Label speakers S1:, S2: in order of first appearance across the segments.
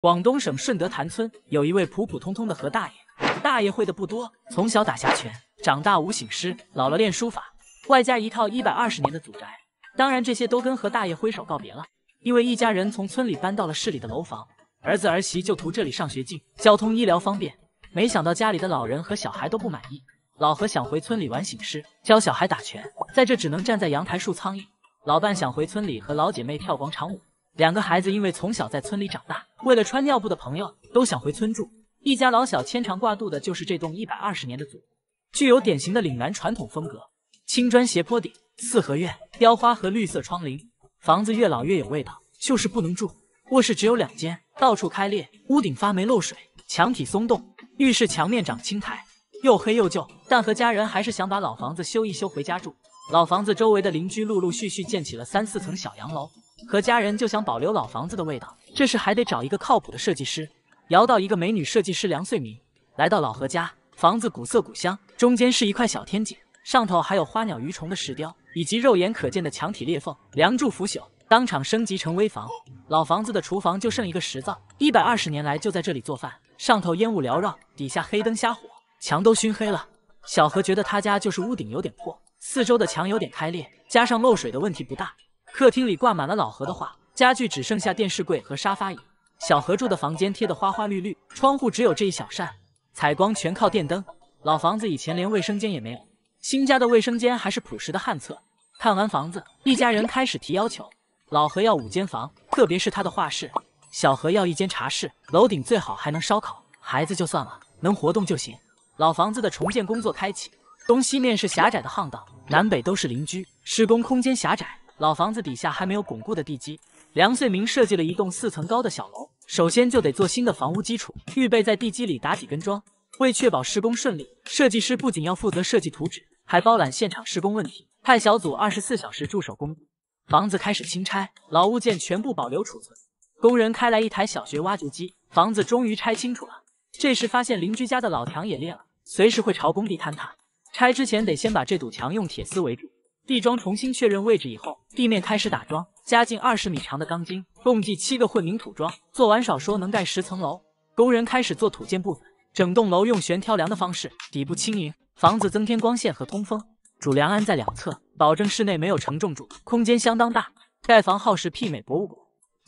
S1: 广东省顺德潭村有一位普普通通的何大爷，大爷会的不多，从小打侠拳，长大无醒狮，老了练书法，外加一套一百二十年的祖宅。当然，这些都跟何大爷挥手告别了，因为一家人从村里搬到了市里的楼房，儿子儿媳就图这里上学近，交通医疗方便。没想到家里的老人和小孩都不满意，老何想回村里玩醒狮，教小孩打拳，在这只能站在阳台数苍蝇；老伴想回村里和老姐妹跳广场舞。两个孩子因为从小在村里长大，为了穿尿布的朋友，都想回村住。一家老小牵肠挂肚的就是这栋一百二十年的祖屋，具有典型的岭南传统风格，青砖斜坡顶、四合院、雕花和绿色窗棂。房子越老越有味道，就是不能住。卧室只有两间，到处开裂，屋顶发霉漏水，墙体松动，浴室墙面长青苔，又黑又旧。但和家人还是想把老房子修一修回家住。老房子周围的邻居陆陆续续建起了三四层小洋楼。和家人就想保留老房子的味道，这时还得找一个靠谱的设计师。摇到一个美女设计师梁穗明，来到老何家，房子古色古香，中间是一块小天井，上头还有花鸟鱼虫的石雕，以及肉眼可见的墙体裂缝、梁柱腐朽，当场升级成危房。老房子的厨房就剩一个石灶，一百二十年来就在这里做饭，上头烟雾缭绕，底下黑灯瞎火，墙都熏黑了。小何觉得他家就是屋顶有点破，四周的墙有点开裂，加上漏水的问题不大。客厅里挂满了老何的画，家具只剩下电视柜和沙发椅。小何住的房间贴的花花绿绿，窗户只有这一小扇，采光全靠电灯。老房子以前连卫生间也没有，新家的卫生间还是朴实的旱厕。看完房子，一家人开始提要求。老何要五间房，特别是他的画室。小何要一间茶室，楼顶最好还能烧烤。孩子就算了，能活动就行。老房子的重建工作开启，东西面是狭窄的巷道，南北都是邻居，施工空间狭窄。老房子底下还没有巩固的地基，梁穗明设计了一栋四层高的小楼，首先就得做新的房屋基础，预备在地基里打几根桩。为确保施工顺利，设计师不仅要负责设计图纸，还包揽现场施工问题，派小组二十四小时驻守工地。房子开始清拆，老物件全部保留储存。工人开来一台小学挖掘机，房子终于拆清楚了。这时发现邻居家的老墙也裂了，随时会朝工地坍塌，拆之前得先把这堵墙用铁丝围住。地桩重新确认位置以后，地面开始打桩，加进二十米长的钢筋，共计七个混凝土桩，做完少说能盖十层楼。工人开始做土建部分，整栋楼用悬挑梁的方式，底部轻盈，房子增添光线和通风。主梁安在两侧，保证室内没有承重柱，空间相当大。盖房耗时媲美博物馆。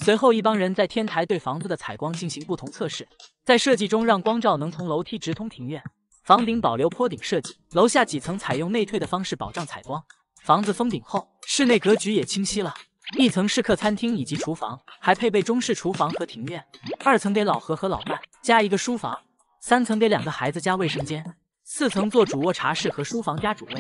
S1: 随后一帮人在天台对房子的采光进行不同测试，在设计中让光照能从楼梯直通庭院，房顶保留坡顶设计，楼下几层采用内退的方式保障采光。房子封顶后，室内格局也清晰了。一层是客餐厅以及厨房，还配备中式厨房和庭院；二层给老何和老伴加一个书房；三层给两个孩子加卫生间；四层做主卧茶室和书房加主卫；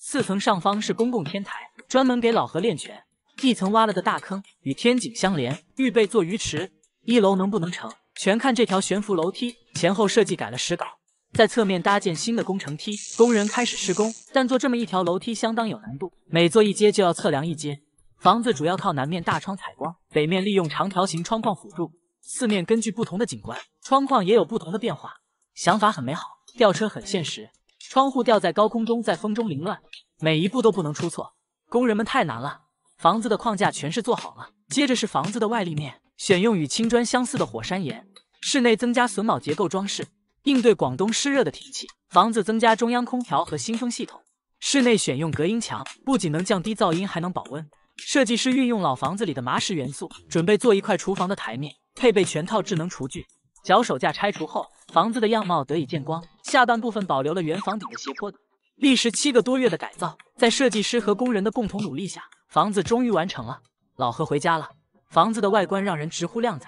S1: 四层上方是公共天台，专门给老何练拳。一层挖了个大坑，与天井相连，预备做鱼池。一楼能不能成，全看这条悬浮楼梯前后设计改了石稿。在侧面搭建新的工程梯，工人开始施工。但做这么一条楼梯相当有难度，每做一阶就要测量一阶。房子主要靠南面大窗采光，北面利用长条形窗框辅助，四面根据不同的景观，窗框也有不同的变化。想法很美好，吊车很现实。窗户吊在高空中，在风中凌乱，每一步都不能出错。工人们太难了。房子的框架全是做好了，接着是房子的外立面，选用与青砖相似的火山岩，室内增加榫卯结构装饰。应对广东湿热的天气，房子增加中央空调和新风系统，室内选用隔音墙，不仅能降低噪音，还能保温。设计师运用老房子里的麻石元素，准备做一块厨房的台面，配备全套智能厨具。脚手架拆除后，房子的样貌得以见光，下半部分保留了原房顶的斜坡。历时七个多月的改造，在设计师和工人的共同努力下，房子终于完成了。老何回家了，房子的外观让人直呼靓仔，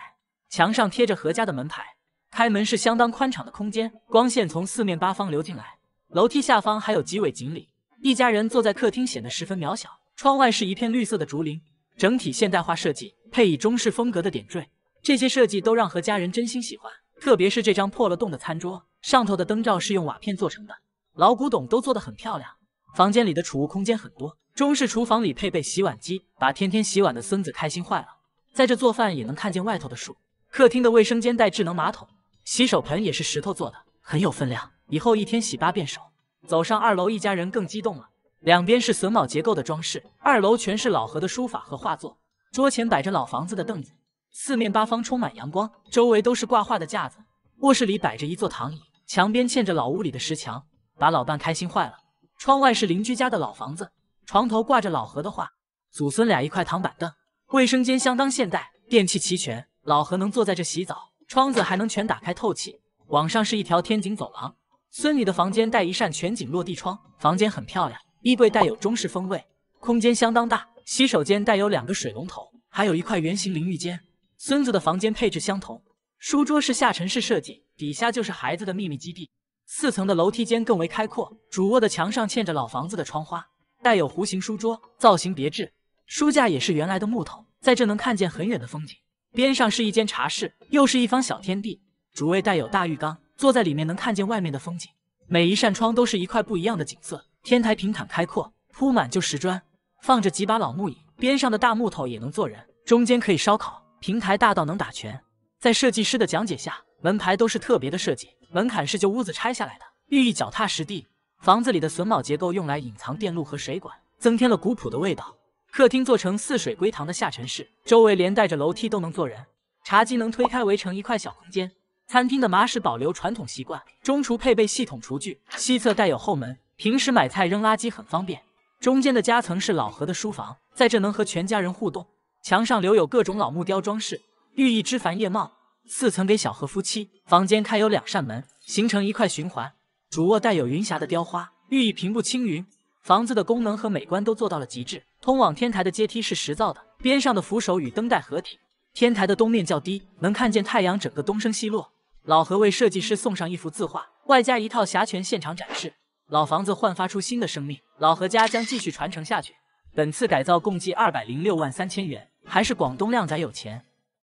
S1: 墙上贴着何家的门牌。开门是相当宽敞的空间，光线从四面八方流进来。楼梯下方还有几尾锦鲤，一家人坐在客厅显得十分渺小。窗外是一片绿色的竹林，整体现代化设计配以中式风格的点缀，这些设计都让何家人真心喜欢。特别是这张破了洞的餐桌，上头的灯罩是用瓦片做成的，老古董都做得很漂亮。房间里的储物空间很多，中式厨房里配备洗碗机，把天天洗碗的孙子开心坏了。在这做饭也能看见外头的树。客厅的卫生间带智能马桶。洗手盆也是石头做的，很有分量。以后一天洗八遍手。走上二楼，一家人更激动了。两边是榫卯结构的装饰，二楼全是老何的书法和画作。桌前摆着老房子的凳子，四面八方充满阳光，周围都是挂画的架子。卧室里摆着一座躺椅，墙边嵌着老屋里的石墙，把老伴开心坏了。窗外是邻居家的老房子，床头挂着老何的画。祖孙俩一块躺板凳。卫生间相当现代，电器齐全。老何能坐在这洗澡。窗子还能全打开透气，往上是一条天井走廊。孙女的房间带一扇全景落地窗，房间很漂亮，衣柜带有中式风味，空间相当大。洗手间带有两个水龙头，还有一块圆形淋浴间。孙子的房间配置相同，书桌是下沉式设计，底下就是孩子的秘密基地。四层的楼梯间更为开阔，主卧的墙上嵌着老房子的窗花，带有弧形书桌，造型别致，书架也是原来的木头，在这能看见很远的风景。边上是一间茶室，又是一方小天地。主卫带有大浴缸，坐在里面能看见外面的风景。每一扇窗都是一块不一样的景色。天台平坦开阔，铺满旧石砖，放着几把老木椅。边上的大木头也能坐人，中间可以烧烤。平台大到能打拳。在设计师的讲解下，门牌都是特别的设计。门槛是旧屋子拆下来的，寓意脚踏实地。房子里的榫卯结构用来隐藏电路和水管，增添了古朴的味道。客厅做成似水归堂的下沉式，周围连带着楼梯都能坐人。茶几能推开围成一块小空间。餐厅的麻石保留传统习惯，中厨配备系统厨具，西侧带有后门，平时买菜扔垃圾很方便。中间的夹层是老何的书房，在这能和全家人互动。墙上留有各种老木雕装饰，寓意枝繁叶茂。四层给小何夫妻，房间开有两扇门，形成一块循环。主卧带有云霞的雕花，寓意平步青云。房子的功能和美观都做到了极致。通往天台的阶梯是石造的，边上的扶手与灯带合体。天台的东面较低，能看见太阳整个东升西落。老何为设计师送上一幅字画，外加一套侠拳现场展示。老房子焕发出新的生命，老何家将继续传承下去。本次改造共计二百零六万三千元，还是广东靓仔有钱。